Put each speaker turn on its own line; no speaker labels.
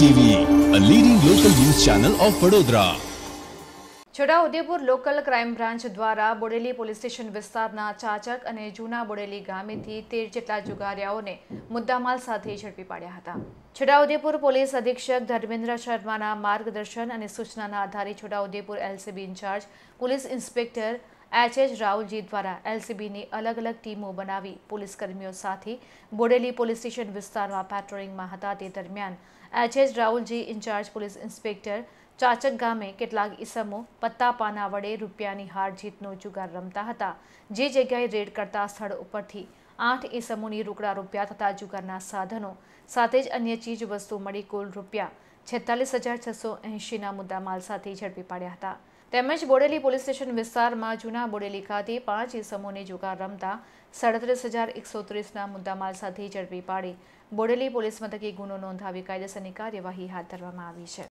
TV a leading local news channel of Vadodara
Chhotaudepur local crime branch દ્વારા Bodeli police station વિસ્તારના ચાચક અને જૂના બોડેલી ગામેથી તેર જેટલા જુગારિયાઓને મુદ્દામાલ સાથે ઝડપી પાડ્યા હતા છોટાઉદેપુર પોલીસ અધિક્ષક ધર્મેન્દ્ર શર્માના માર્ગદર્શન અને સૂચનાના આધારે Chhotaudepur LCB in-charge police inspector HH Rahulji દ્વારા એલસીબીની અલગ અલગ ટીમો બનાવી પોલીસકર્મીઓ સાથે બોડેલી પોલીસ સ્ટેશન વિસ્તારમાં પેટ્રોલિંગમાં હતા તે દરમિયાન HH Rahulji in-charge police inspector Chachak ગામે કેટલાક ઈસમો પત્તા પાના વડે રૂપિયાની હાર જીતનો જુગાર રમતા હતા જે જગ્યાએ રેડ કરતા સ્થળ ઉપરથી આઠ ઈસમોની રૂકડા રૂપિયા થતા જુગારના સાધનો સાથે જ અન્ય ચીજ વસ્તુ મળી કુલ રૂપિયા છેતાલીસ હજાર છસો એંશીના મુદ્દામાલ સાથે ઝડપી પાડ્યા હતા તેમજ બોડેલી પોલીસ સ્ટેશન વિસ્તારમાં જૂના બોડેલી ખાતે પાંચ ઇસમોને જુગાર રમતા સાડત્રીસ હજાર એકસો ત્રીસના મુદ્દામાલ સાથે ઝડપી પાડી બોડેલી પોલીસ મથકે ગુનો નોંધાવી કાયદેસરની કાર્યવાહી હાથ ધરવામાં આવી છે